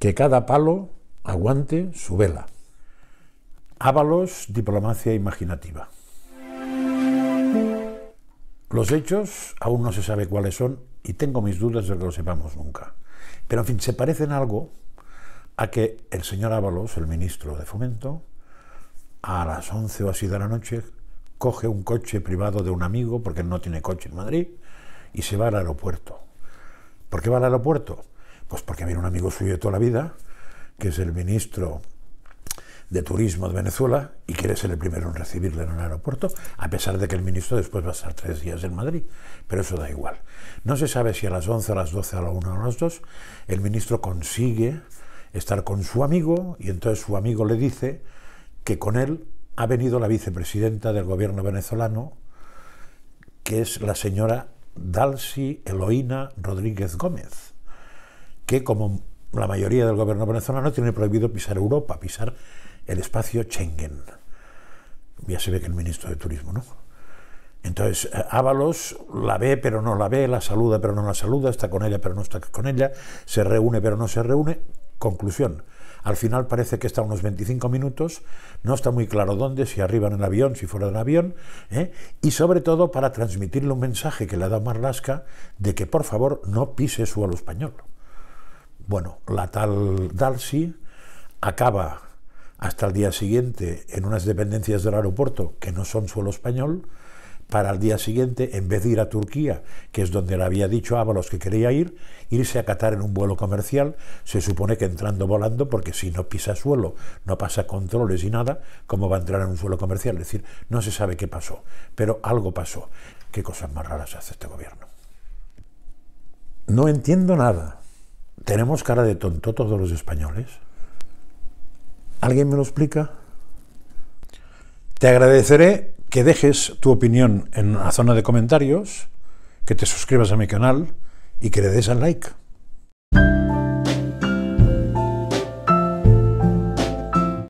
que cada palo aguante su vela. Ábalos, diplomacia imaginativa. Los hechos aún no se sabe cuáles son y tengo mis dudas de que lo sepamos nunca. Pero en fin, se parecen algo a que el señor Ábalos, el ministro de Fomento, a las 11 o así de la noche, coge un coche privado de un amigo, porque no tiene coche en Madrid, y se va al aeropuerto. ¿Por qué va al aeropuerto? Pues porque viene un amigo suyo de toda la vida, que es el ministro de Turismo de Venezuela, y quiere ser el primero en recibirle en el aeropuerto, a pesar de que el ministro después va a estar tres días en Madrid. Pero eso da igual. No se sabe si a las 11, a las 12, a las 1 o a las 2, el ministro consigue estar con su amigo, y entonces su amigo le dice que con él ha venido la vicepresidenta del gobierno venezolano, que es la señora Dalcy Eloína Rodríguez Gómez que, como la mayoría del gobierno venezolano, tiene prohibido pisar Europa, pisar el espacio Schengen. Ya se ve que el ministro de Turismo, ¿no? Entonces, eh, Ábalos la ve, pero no la ve, la saluda, pero no la saluda, está con ella, pero no está con ella, se reúne, pero no se reúne. Conclusión. Al final parece que está unos 25 minutos, no está muy claro dónde, si arriba en el avión, si fuera del avión, ¿eh? y sobre todo para transmitirle un mensaje que le ha dado Marlaska de que por favor no pise suelo español. Bueno, la tal Dalsi acaba hasta el día siguiente en unas dependencias del aeropuerto que no son suelo español, para el día siguiente, en vez de ir a Turquía, que es donde le había dicho a Ábalos que quería ir, irse a Qatar en un vuelo comercial, se supone que entrando volando, porque si no pisa suelo, no pasa controles y nada, ¿cómo va a entrar en un suelo comercial? Es decir, no se sabe qué pasó, pero algo pasó. ¿Qué cosas más raras hace este gobierno? No entiendo nada. ¿Tenemos cara de tonto todos los españoles? ¿Alguien me lo explica? Te agradeceré que dejes tu opinión en la zona de comentarios, que te suscribas a mi canal y que le des al like.